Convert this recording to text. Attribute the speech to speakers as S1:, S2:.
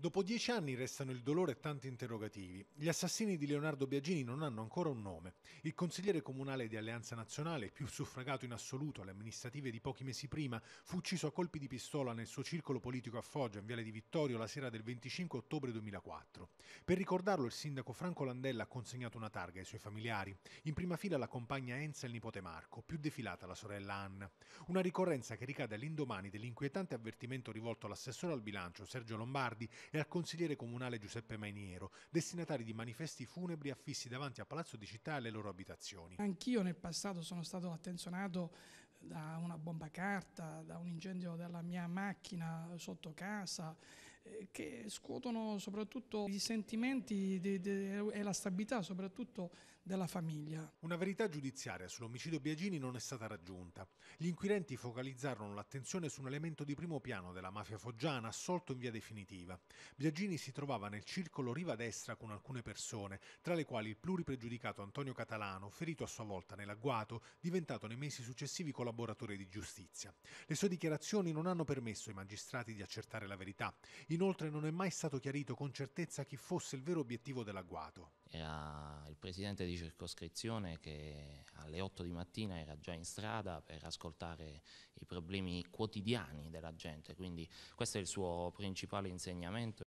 S1: Dopo dieci anni restano il dolore e tanti interrogativi. Gli assassini di Leonardo Biagini non hanno ancora un nome. Il consigliere comunale di Alleanza Nazionale, più suffragato in assoluto alle amministrative di pochi mesi prima, fu ucciso a colpi di pistola nel suo circolo politico a Foggia, in Viale di Vittorio, la sera del 25 ottobre 2004. Per ricordarlo, il sindaco Franco Landella ha consegnato una targa ai suoi familiari. In prima fila la compagna Enza e il nipote Marco, più defilata la sorella Anna. Una ricorrenza che ricade all'indomani dell'inquietante avvertimento rivolto all'assessore al bilancio Sergio Lombardi e al consigliere comunale Giuseppe Mainiero, destinatari di manifesti funebri affissi davanti a Palazzo di Città e alle loro abitazioni.
S2: Anch'io nel passato sono stato attenzionato da una bomba carta, da un incendio della mia macchina sotto casa, eh, che scuotono soprattutto i sentimenti de, de, e la stabilità soprattutto della famiglia.
S1: Una verità giudiziaria sull'omicidio Biagini non è stata raggiunta. Gli inquirenti focalizzarono l'attenzione su un elemento di primo piano della mafia foggiana assolto in via definitiva. Biagini si trovava nel circolo riva destra con alcune persone, tra le quali il pluripregiudicato Antonio Catalano, ferito a sua volta nell'agguato, diventato nei mesi successivi collaboratore di giustizia. Le sue dichiarazioni non hanno permesso ai magistrati di accertare la verità. Inoltre non è mai stato chiarito con certezza chi fosse il vero obiettivo dell'agguato.
S3: Era il presidente di circoscrizione che alle 8 di mattina era già in strada per ascoltare i problemi quotidiani della gente, quindi questo è il suo principale insegnamento.